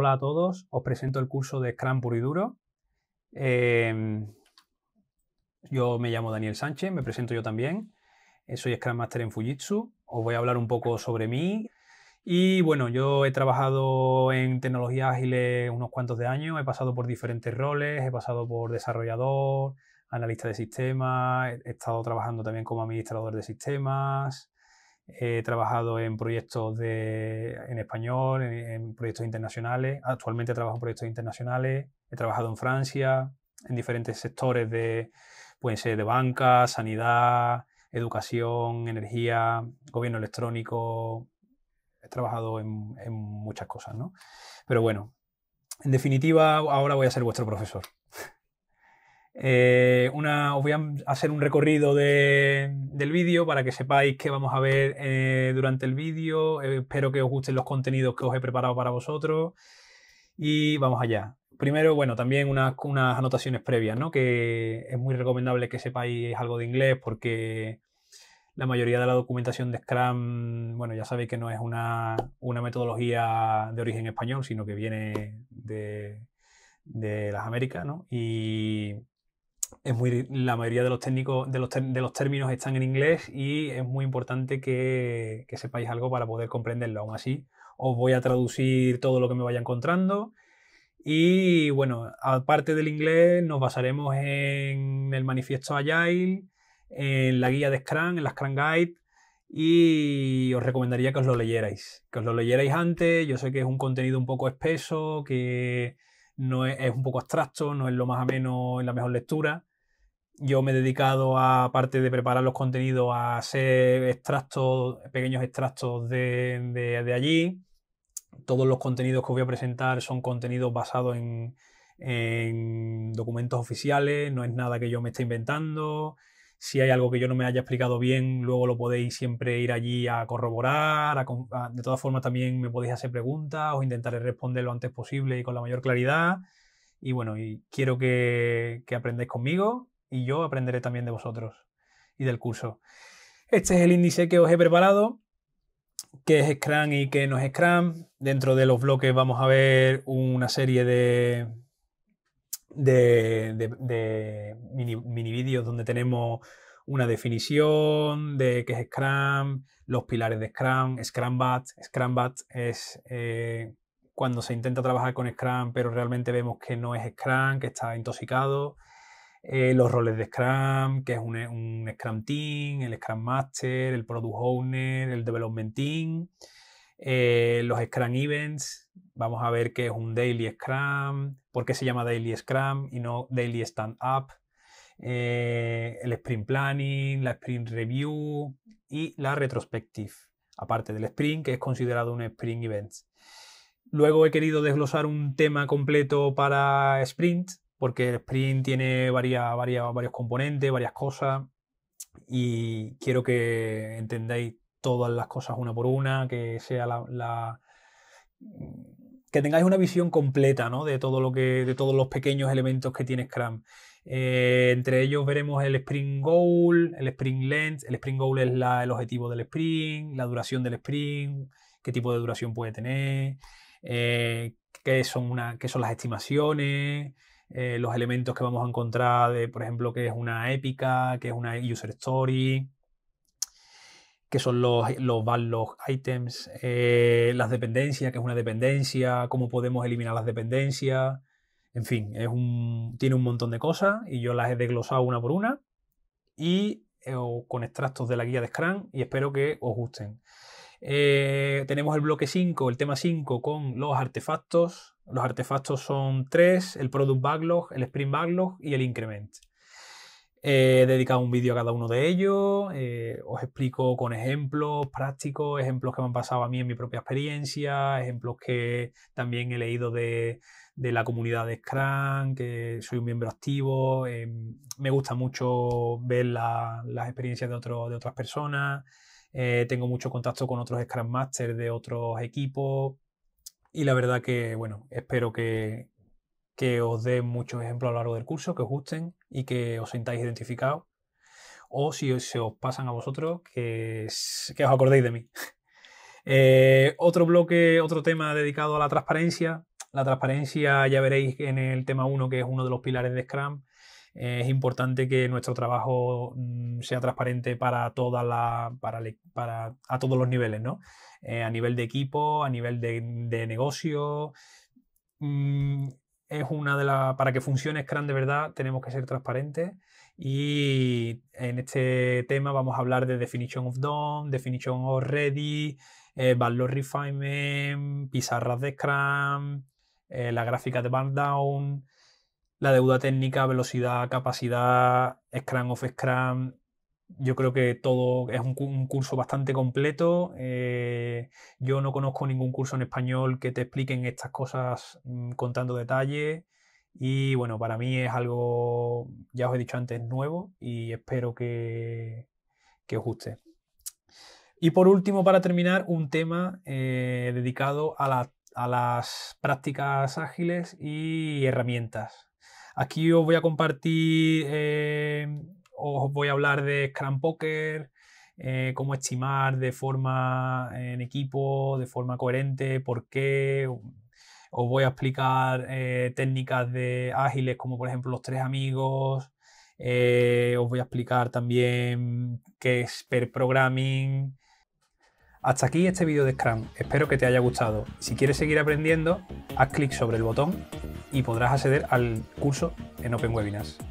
Hola a todos, os presento el curso de Scrum puro y duro. Em, yo me llamo Daniel Sánchez, me presento yo también. Eh, soy Scrum Master en Fujitsu. Os voy a hablar un poco sobre mí. Y bueno, yo he trabajado en tecnología ágil unos cuantos de años. He pasado por diferentes roles, he pasado por desarrollador, analista de sistemas, he estado trabajando también como administrador de sistemas, He trabajado en proyectos de, en español, en, proyectos internacionales. Actualmente trabajo en proyectos internacionales. He trabajado en Francia, en diferentes sectores de, pueden ser de banca, sanidad, educación, energía, gobierno electrónico. He trabajado en, en muchas cosas, ¿no? Pero bueno, en definitiva, ahora voy a ser vuestro profesor. Eh, una, os voy a hacer un recorrido del vídeo para que sepáis qué vamos a ver eh, durante el vídeo. Eh, espero que os gusten los contenidos que os he preparado para vosotros. Y vamos allá. Primero, bueno, también unas, anotaciones previas, ¿no? Que es muy recomendable que sepáis algo de inglés porque la mayoría de la documentación de Scrum, bueno, ya sabéis que no es una, metodología de origen español, sino que viene de, las Américas, ¿no? Y muy, la mayoría de los técnicos, de los, términos están en inglés y es muy importante que, que, sepáis algo para poder comprenderlo. Aún así, os voy a traducir todo lo que me vaya encontrando. Y bueno, aparte del inglés, nos basaremos en el manifiesto Agile, en la guía de Scrum, en la Scrum Guide. Y os recomendaría que os lo leyerais. Que os lo leyerais antes. Yo sé que es un contenido un poco espeso, que no es, un poco abstracto, no es lo más ameno en la mejor lectura. Yo me he dedicado, a, aparte de preparar los contenidos, a hacer extractos, pequeños extractos de, allí. Todos los contenidos que voy a presentar son contenidos basados en, en documentos oficiales, no es nada que yo me esté inventando. Si hay algo que yo no me haya explicado bien, luego lo podéis siempre ir allí a corroborar. de todas formas, también me podéis hacer preguntas, os intentaré responder lo antes posible y con la mayor claridad. Y bueno, quiero que, que aprendáis conmigo y yo aprenderé también de vosotros y del curso. Este es el índice que os he preparado, qué es Scrum y qué no es Scrum. Dentro de los bloques vamos a ver una serie de, de, mini, vídeos donde tenemos una definición de qué es Scrum, los pilares de Scrum, Scrumbat. Scrumbat es eh, cuando se intenta trabajar con Scrum, pero realmente vemos que no es Scrum, que está intoxicado. Eh, los roles de Scrum, que es un, Scrum Team, el Scrum Master, el Product Owner, el Development Team. Eh, los Scrum Events, vamos a ver qué es un Daily Scrum, por qué se llama Daily Scrum y no Daily Stand Up, eh, el Sprint Planning, la Sprint Review y la Retrospective, aparte del Sprint, que es considerado un Sprint Event. Luego he querido desglosar un tema completo para Sprint, porque el Sprint tiene varias, varias, varios componentes, varias cosas, y quiero que entendáis todas las cosas una por una, que sea la, que tengáis una visión completa ¿no? de todo lo que de todos los pequeños elementos que tiene Scrum eh, entre ellos veremos el Spring goal el Spring length el Spring goal es la, el objetivo del Spring, la duración del Spring, qué tipo de duración puede tener eh, qué son una qué son las estimaciones eh, los elementos que vamos a encontrar de por ejemplo qué es una épica qué es una user story que son los, los, items, eh, las dependencias, que es una dependencia, cómo podemos eliminar las dependencias, en fin, tiene un montón de cosas y yo las he desglosado una por una y eh, con extractos de la guía de Scrum y espero que os gusten. Eh, tenemos el bloque 5, el tema 5 con los artefactos. Los artefactos son tres, el Product Backlog, el Sprint Backlog y el Increment. He dedicado un vídeo a cada uno de ellos, eh, os explico con ejemplos prácticos, ejemplos que me han pasado a mí en mi propia experiencia, ejemplos que también he leído de, la comunidad de Scrum, que soy un miembro activo, em, me gusta mucho ver las experiencias de, otras personas, eh, tengo mucho contacto con otros Scrum Masters de otros equipos y la verdad que, bueno, espero que, que os dé muchos ejemplos a lo largo del curso, que os gusten y que os sintáis identificados. O si se os pasan a vosotros, que, os acordéis de mí. Eh, otro bloque, otro tema dedicado a la transparencia. La transparencia ya veréis en el tema 1, que es uno de los pilares de Scrum. es importante que nuestro trabajo mm, sea transparente para, toda la, para, para a todos los niveles, ¿no? Eh, a nivel de equipo, a nivel de, de negocio, mm, es una de las. Para que funcione Scrum de verdad, tenemos que ser transparentes. Y en este tema vamos a hablar de Definition of DOM, Definition of Ready, eh, Valor Refinement, pizarras de Scrum, eh, la gráfica de Down, la deuda técnica, velocidad, capacidad, Scrum of Scrum, yo creo que todo es un, curso bastante completo. Eh, yo no conozco ningún curso en español que te expliquen estas cosas mm, contando con tanto detalle. Y bueno, para mí es algo, ya os he dicho antes, nuevo y espero que, os guste. Y por último, para terminar, un tema eh, dedicado a, las prácticas ágiles y herramientas. Aquí os voy a compartir eh, os voy a hablar de Scrum Poker, eh, cómo estimar de forma eh, en equipo, de forma coherente, por qué. Os voy a explicar eh, técnicas de ágiles como por ejemplo los tres amigos. os voy a explicar también qué es per programming. Hasta aquí este vídeo de Scrum, espero que te haya gustado. Si quieres seguir aprendiendo, haz clic sobre el botón y podrás acceder al curso en Open Webinars.